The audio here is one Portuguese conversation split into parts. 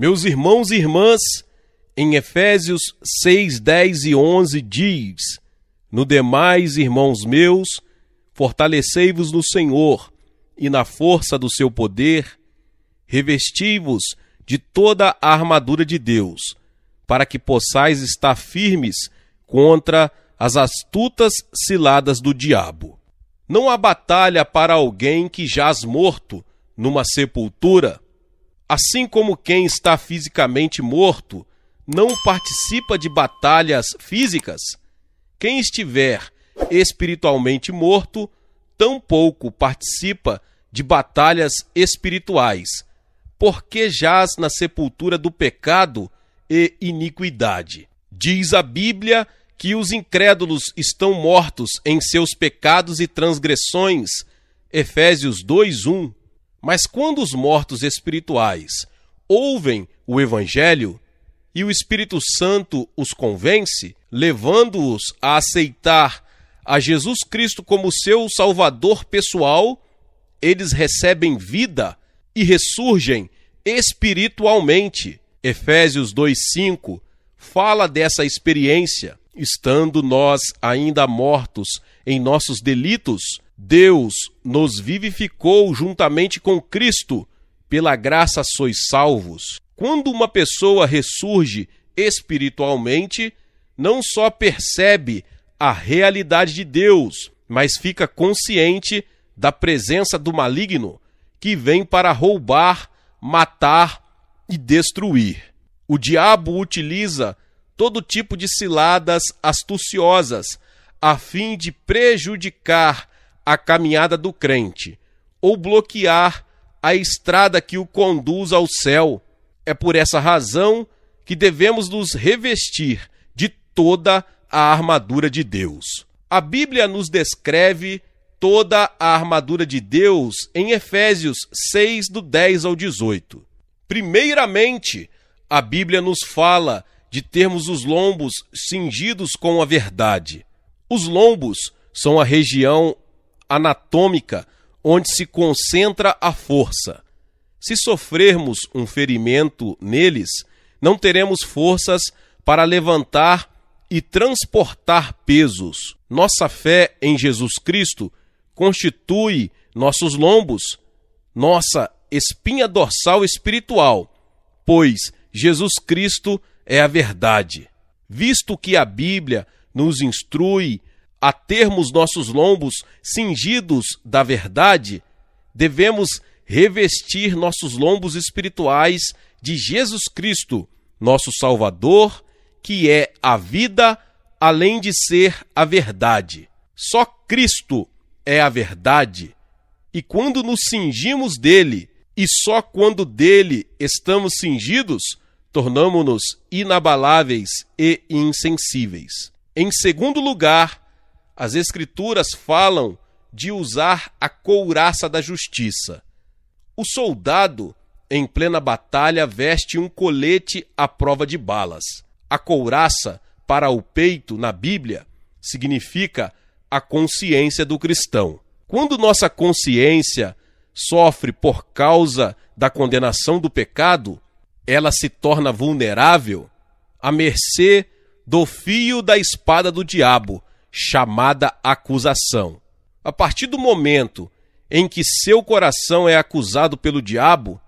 Meus irmãos e irmãs, em Efésios 6, 10 e 11 diz: No demais, irmãos meus, fortalecei-vos no Senhor e na força do seu poder, revesti-vos de toda a armadura de Deus, para que possais estar firmes contra as astutas ciladas do diabo. Não há batalha para alguém que jaz morto numa sepultura Assim como quem está fisicamente morto não participa de batalhas físicas, quem estiver espiritualmente morto tampouco participa de batalhas espirituais, porque jaz na sepultura do pecado e iniquidade. Diz a Bíblia que os incrédulos estão mortos em seus pecados e transgressões. Efésios 2:1 mas quando os mortos espirituais ouvem o Evangelho e o Espírito Santo os convence, levando-os a aceitar a Jesus Cristo como seu Salvador pessoal, eles recebem vida e ressurgem espiritualmente. Efésios 2:5 fala dessa experiência. Estando nós ainda mortos em nossos delitos, Deus nos vivificou juntamente com Cristo, pela graça sois salvos. Quando uma pessoa ressurge espiritualmente, não só percebe a realidade de Deus, mas fica consciente da presença do maligno que vem para roubar, matar e destruir. O diabo utiliza todo tipo de ciladas astuciosas a fim de prejudicar a caminhada do crente, ou bloquear a estrada que o conduz ao céu. É por essa razão que devemos nos revestir de toda a armadura de Deus. A Bíblia nos descreve toda a armadura de Deus em Efésios 6, do 10 ao 18. Primeiramente, a Bíblia nos fala de termos os lombos cingidos com a verdade. Os lombos são a região anatômica onde se concentra a força. Se sofrermos um ferimento neles, não teremos forças para levantar e transportar pesos. Nossa fé em Jesus Cristo constitui nossos lombos, nossa espinha dorsal espiritual, pois Jesus Cristo é a verdade. Visto que a Bíblia nos instrui a termos nossos lombos cingidos da verdade, devemos revestir nossos lombos espirituais de Jesus Cristo, nosso Salvador, que é a vida, além de ser a verdade. Só Cristo é a verdade. E quando nos cingimos dele, e só quando dele estamos cingidos, tornamo-nos inabaláveis e insensíveis. Em segundo lugar, as Escrituras falam de usar a couraça da justiça. O soldado, em plena batalha, veste um colete à prova de balas. A couraça para o peito na Bíblia significa a consciência do cristão. Quando nossa consciência sofre por causa da condenação do pecado, ela se torna vulnerável à mercê do fio da espada do diabo, chamada acusação. A partir do momento em que seu coração é acusado pelo diabo,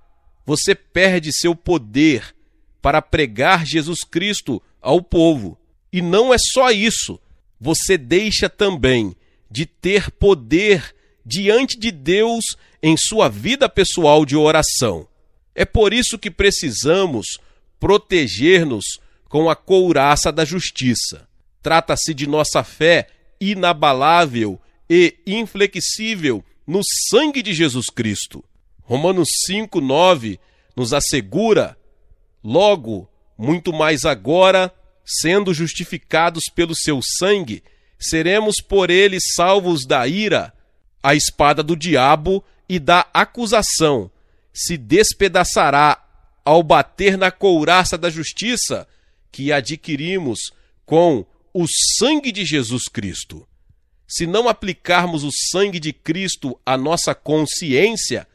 você perde seu poder para pregar Jesus Cristo ao povo. E não é só isso, você deixa também de ter poder diante de Deus em sua vida pessoal de oração. É por isso que precisamos proteger-nos com a couraça da justiça. Trata-se de nossa fé inabalável e inflexível no sangue de Jesus Cristo. Romanos 5:9 nos assegura, logo, muito mais agora, sendo justificados pelo seu sangue, seremos por ele salvos da ira, a espada do diabo e da acusação, se despedaçará ao bater na couraça da justiça que adquirimos com o sangue de Jesus Cristo. Se não aplicarmos o sangue de Cristo à nossa consciência,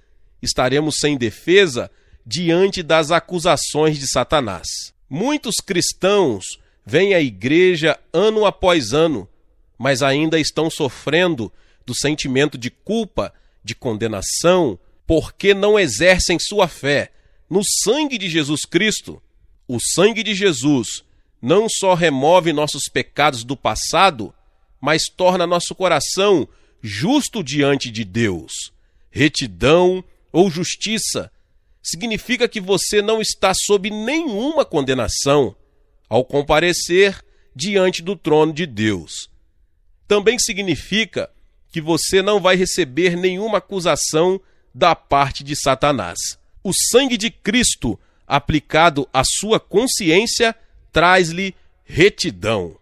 estaremos sem defesa diante das acusações de Satanás. Muitos cristãos vêm à igreja ano após ano, mas ainda estão sofrendo do sentimento de culpa, de condenação, porque não exercem sua fé no sangue de Jesus Cristo. O sangue de Jesus não só remove nossos pecados do passado, mas torna nosso coração justo diante de Deus. Retidão ou justiça significa que você não está sob nenhuma condenação ao comparecer diante do trono de Deus. Também significa que você não vai receber nenhuma acusação da parte de Satanás. O sangue de Cristo aplicado à sua consciência traz-lhe retidão.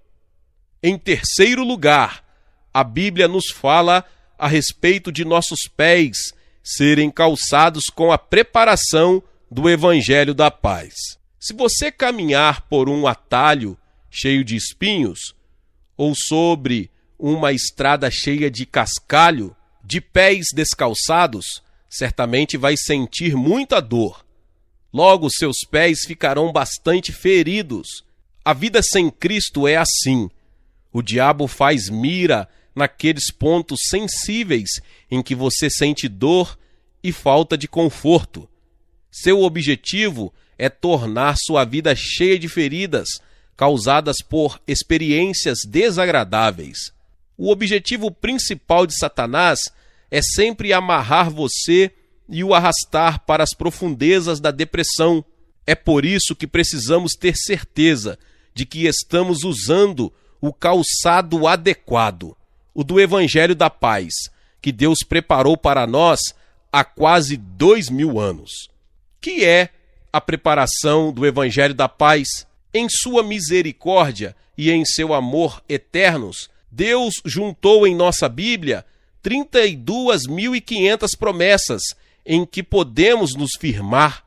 Em terceiro lugar, a Bíblia nos fala a respeito de nossos pés serem calçados com a preparação do Evangelho da Paz. Se você caminhar por um atalho cheio de espinhos, ou sobre uma estrada cheia de cascalho, de pés descalçados, certamente vai sentir muita dor. Logo, seus pés ficarão bastante feridos. A vida sem Cristo é assim. O diabo faz mira naqueles pontos sensíveis em que você sente dor e falta de conforto. Seu objetivo é tornar sua vida cheia de feridas causadas por experiências desagradáveis. O objetivo principal de Satanás é sempre amarrar você e o arrastar para as profundezas da depressão. É por isso que precisamos ter certeza de que estamos usando o calçado adequado, o do Evangelho da Paz, que Deus preparou para nós há quase dois mil anos. Que é a preparação do Evangelho da Paz? Em sua misericórdia e em seu amor eternos, Deus juntou em nossa Bíblia 32.500 promessas em que podemos nos firmar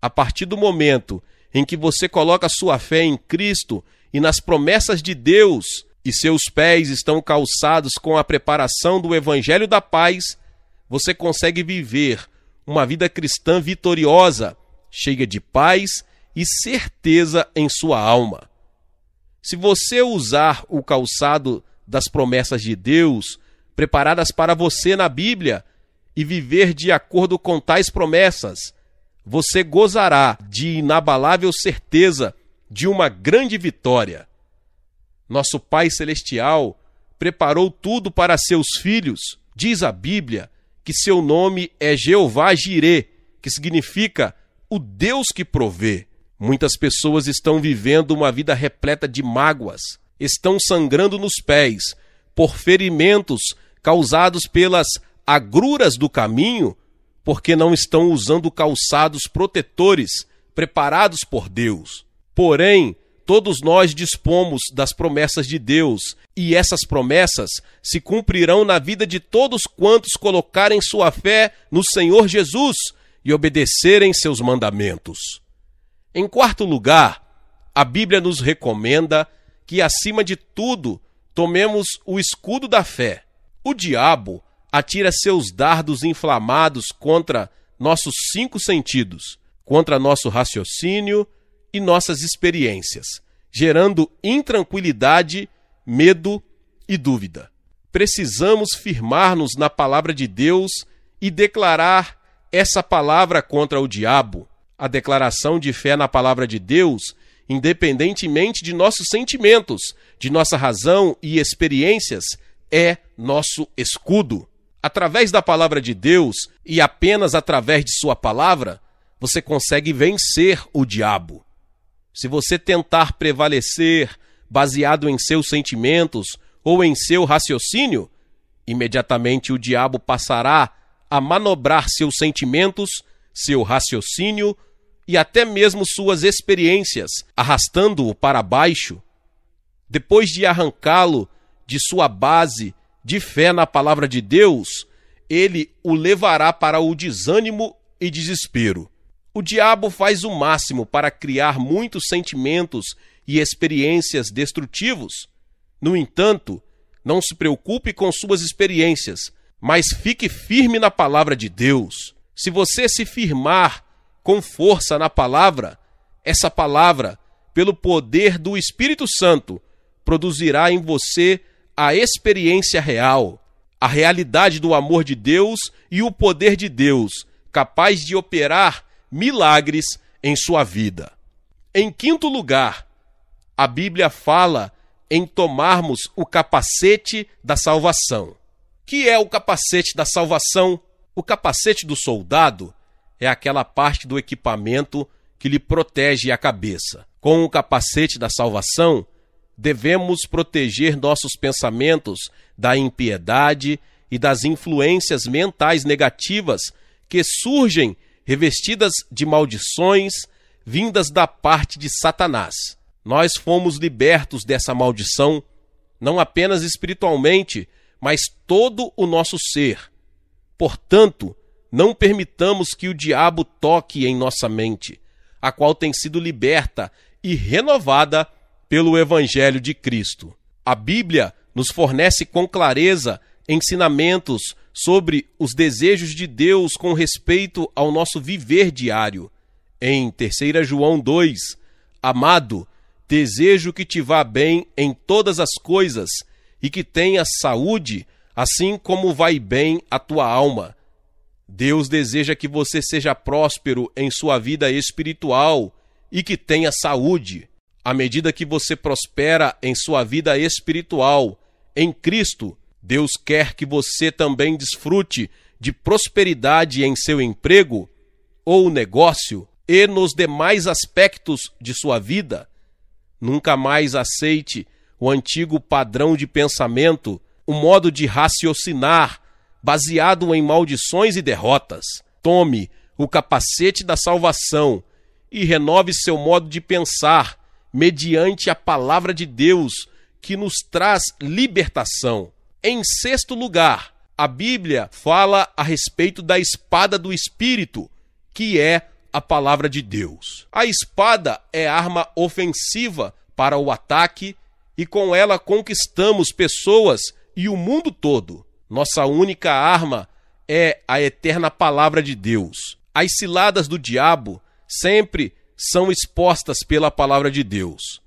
a partir do momento em que você coloca sua fé em Cristo e nas promessas de Deus, e seus pés estão calçados com a preparação do Evangelho da Paz, você consegue viver uma vida cristã vitoriosa, cheia de paz e certeza em sua alma. Se você usar o calçado das promessas de Deus, preparadas para você na Bíblia, e viver de acordo com tais promessas, você gozará de inabalável certeza de uma grande vitória. Nosso Pai Celestial preparou tudo para seus filhos. Diz a Bíblia que seu nome é Jeová Jirê, que significa o Deus que provê. Muitas pessoas estão vivendo uma vida repleta de mágoas, estão sangrando nos pés por ferimentos causados pelas agruras do caminho porque não estão usando calçados protetores preparados por Deus. Porém, todos nós dispomos das promessas de Deus, e essas promessas se cumprirão na vida de todos quantos colocarem sua fé no Senhor Jesus e obedecerem seus mandamentos. Em quarto lugar, a Bíblia nos recomenda que, acima de tudo, tomemos o escudo da fé. O diabo atira seus dardos inflamados contra nossos cinco sentidos, contra nosso raciocínio e nossas experiências, gerando intranquilidade, medo e dúvida. Precisamos firmar-nos na palavra de Deus e declarar essa palavra contra o diabo. A declaração de fé na palavra de Deus, independentemente de nossos sentimentos, de nossa razão e experiências, é nosso escudo. Através da palavra de Deus e apenas através de sua palavra, você consegue vencer o diabo. Se você tentar prevalecer baseado em seus sentimentos ou em seu raciocínio, imediatamente o diabo passará a manobrar seus sentimentos, seu raciocínio e até mesmo suas experiências, arrastando-o para baixo. Depois de arrancá-lo de sua base de fé na palavra de Deus, ele o levará para o desânimo e desespero. O diabo faz o máximo para criar muitos sentimentos e experiências destrutivos. No entanto, não se preocupe com suas experiências, mas fique firme na palavra de Deus. Se você se firmar com força na palavra, essa palavra, pelo poder do Espírito Santo, produzirá em você a experiência real, a realidade do amor de Deus e o poder de Deus, capaz de operar milagres em sua vida. Em quinto lugar, a Bíblia fala em tomarmos o capacete da salvação. Que é o capacete da salvação? O capacete do soldado é aquela parte do equipamento que lhe protege a cabeça. Com o capacete da salvação, devemos proteger nossos pensamentos da impiedade e das influências mentais negativas que surgem revestidas de maldições vindas da parte de Satanás. Nós fomos libertos dessa maldição, não apenas espiritualmente, mas todo o nosso ser. Portanto, não permitamos que o diabo toque em nossa mente, a qual tem sido liberta e renovada pelo Evangelho de Cristo. A Bíblia nos fornece com clareza ensinamentos sobre os desejos de Deus com respeito ao nosso viver diário. Em 3 João 2, Amado, desejo que te vá bem em todas as coisas e que tenhas saúde, assim como vai bem a tua alma. Deus deseja que você seja próspero em sua vida espiritual e que tenha saúde. À medida que você prospera em sua vida espiritual, em Cristo, Deus quer que você também desfrute de prosperidade em seu emprego ou negócio e nos demais aspectos de sua vida. Nunca mais aceite o antigo padrão de pensamento, o modo de raciocinar baseado em maldições e derrotas. Tome o capacete da salvação e renove seu modo de pensar mediante a palavra de Deus, que nos traz libertação. Em sexto lugar, a Bíblia fala a respeito da espada do Espírito, que é a palavra de Deus. A espada é arma ofensiva para o ataque e com ela conquistamos pessoas e o mundo todo. Nossa única arma é a eterna palavra de Deus. As ciladas do diabo sempre são expostas pela palavra de Deus.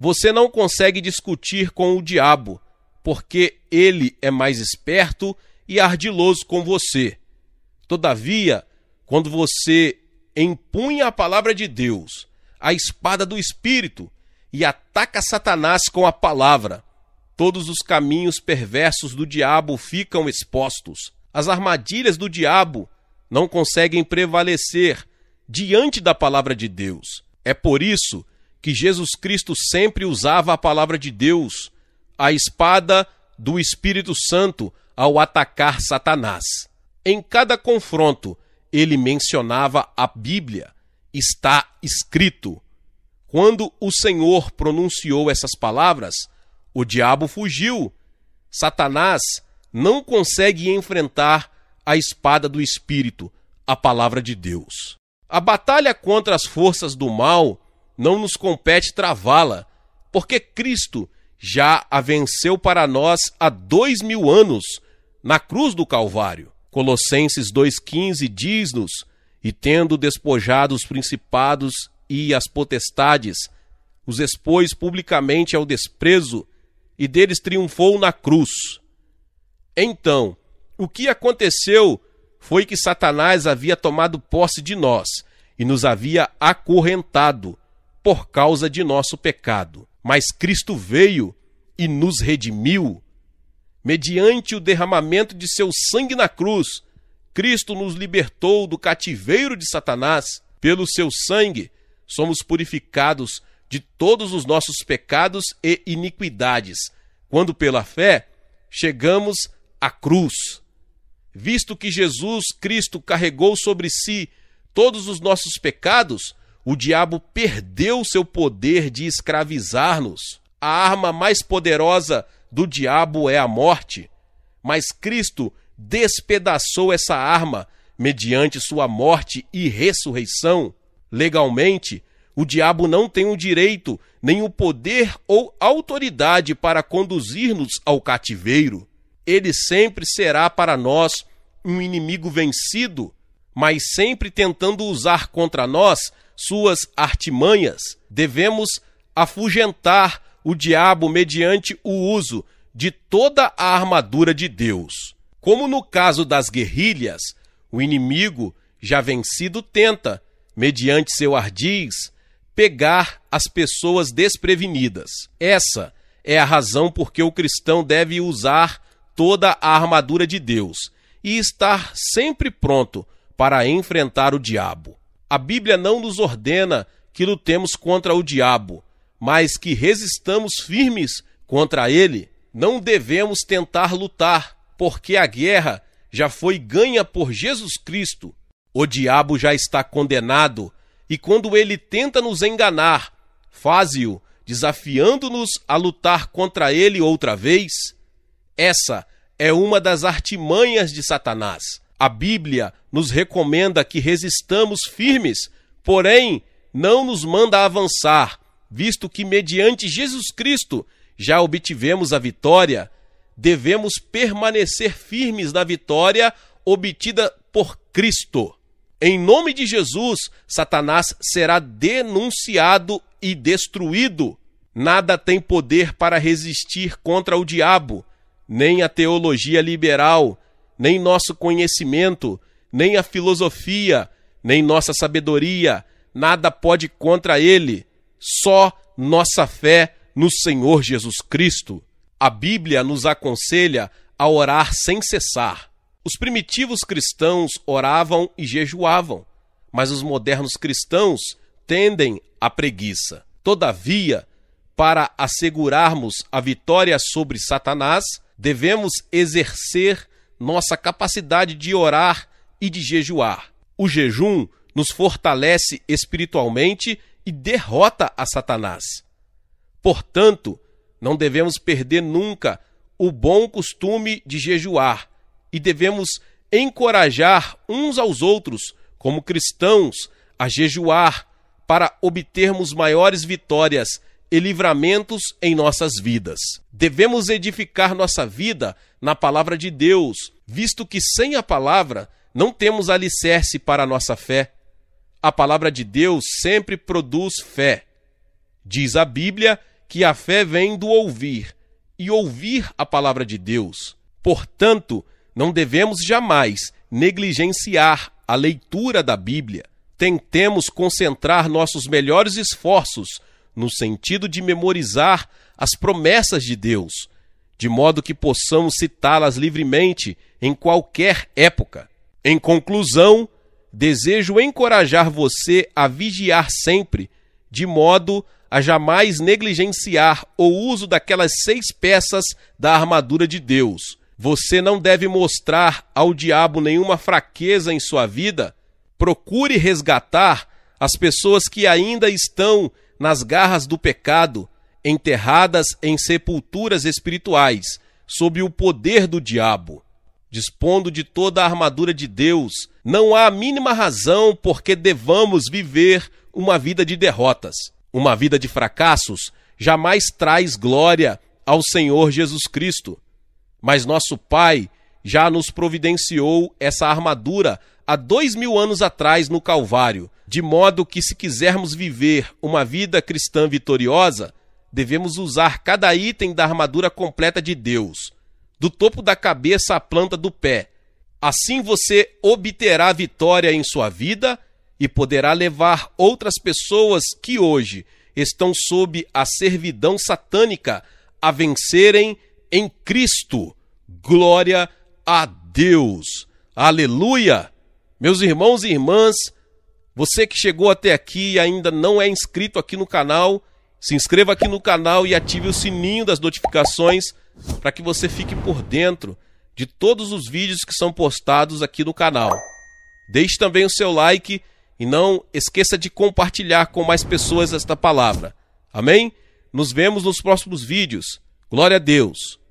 Você não consegue discutir com o diabo, porque ele é mais esperto e ardiloso com você. Todavia, quando você empunha a palavra de Deus, a espada do Espírito, e ataca Satanás com a palavra, todos os caminhos perversos do diabo ficam expostos. As armadilhas do diabo não conseguem prevalecer diante da palavra de Deus. É por isso que Jesus Cristo sempre usava a palavra de Deus, a espada do Espírito Santo, ao atacar Satanás. Em cada confronto, ele mencionava a Bíblia. Está escrito. Quando o Senhor pronunciou essas palavras, o diabo fugiu. Satanás não consegue enfrentar a espada do Espírito, a palavra de Deus. A batalha contra as forças do mal não nos compete travá-la, porque Cristo já a venceu para nós há dois mil anos, na cruz do Calvário. Colossenses 2,15 diz-nos: E tendo despojado os principados e as potestades, os expôs publicamente ao desprezo, e deles triunfou na cruz. Então, o que aconteceu foi que Satanás havia tomado posse de nós e nos havia acorrentado por causa de nosso pecado. Mas Cristo veio e nos redimiu. Mediante o derramamento de seu sangue na cruz, Cristo nos libertou do cativeiro de Satanás. Pelo seu sangue, somos purificados de todos os nossos pecados e iniquidades, quando pela fé chegamos à cruz visto que Jesus Cristo carregou sobre si todos os nossos pecados, o diabo perdeu seu poder de escravizar-nos. A arma mais poderosa do diabo é a morte, mas Cristo despedaçou essa arma mediante sua morte e ressurreição. Legalmente, o diabo não tem o direito, nem o poder ou autoridade para conduzir-nos ao cativeiro ele sempre será para nós um inimigo vencido, mas sempre tentando usar contra nós suas artimanhas. Devemos afugentar o diabo mediante o uso de toda a armadura de Deus. Como no caso das guerrilhas, o inimigo já vencido tenta, mediante seu ardiz, pegar as pessoas desprevenidas. Essa é a razão por que o cristão deve usar toda a armadura de Deus e estar sempre pronto para enfrentar o diabo. A Bíblia não nos ordena que lutemos contra o diabo, mas que resistamos firmes contra ele. Não devemos tentar lutar, porque a guerra já foi ganha por Jesus Cristo. O diabo já está condenado, e quando ele tenta nos enganar, faze-o desafiando-nos a lutar contra ele outra vez essa é uma das artimanhas de Satanás. A Bíblia nos recomenda que resistamos firmes, porém não nos manda avançar, visto que, mediante Jesus Cristo, já obtivemos a vitória. Devemos permanecer firmes na vitória obtida por Cristo. Em nome de Jesus, Satanás será denunciado e destruído. Nada tem poder para resistir contra o diabo, nem a teologia liberal, nem nosso conhecimento, nem a filosofia, nem nossa sabedoria, nada pode contra ele, só nossa fé no Senhor Jesus Cristo. A Bíblia nos aconselha a orar sem cessar. Os primitivos cristãos oravam e jejuavam, mas os modernos cristãos tendem à preguiça. Todavia, para assegurarmos a vitória sobre Satanás, devemos exercer nossa capacidade de orar e de jejuar. O jejum nos fortalece espiritualmente e derrota a Satanás. Portanto, não devemos perder nunca o bom costume de jejuar e devemos encorajar uns aos outros, como cristãos, a jejuar para obtermos maiores vitórias e livramentos em nossas vidas. Devemos edificar nossa vida na palavra de Deus, visto que sem a palavra não temos alicerce para a nossa fé. A palavra de Deus sempre produz fé. Diz a Bíblia que a fé vem do ouvir, e ouvir a palavra de Deus. Portanto, não devemos jamais negligenciar a leitura da Bíblia. Tentemos concentrar nossos melhores esforços no sentido de memorizar as promessas de Deus, de modo que possamos citá-las livremente em qualquer época. Em conclusão, desejo encorajar você a vigiar sempre, de modo a jamais negligenciar o uso daquelas seis peças da armadura de Deus. Você não deve mostrar ao diabo nenhuma fraqueza em sua vida. Procure resgatar as pessoas que ainda estão nas garras do pecado, enterradas em sepulturas espirituais, sob o poder do diabo. Dispondo de toda a armadura de Deus, não há a mínima razão por que devamos viver uma vida de derrotas. Uma vida de fracassos jamais traz glória ao Senhor Jesus Cristo. Mas nosso Pai já nos providenciou essa armadura há dois mil anos atrás no Calvário, de modo que, se quisermos viver uma vida cristã vitoriosa, devemos usar cada item da armadura completa de Deus, do topo da cabeça à planta do pé. Assim você obterá vitória em sua vida e poderá levar outras pessoas que hoje estão sob a servidão satânica a vencerem em Cristo. Glória a Deus! Aleluia! Meus irmãos e irmãs, você que chegou até aqui e ainda não é inscrito aqui no canal, se inscreva aqui no canal e ative o sininho das notificações para que você fique por dentro de todos os vídeos que são postados aqui no canal. Deixe também o seu like e não esqueça de compartilhar com mais pessoas esta palavra. Amém? Nos vemos nos próximos vídeos. Glória a Deus!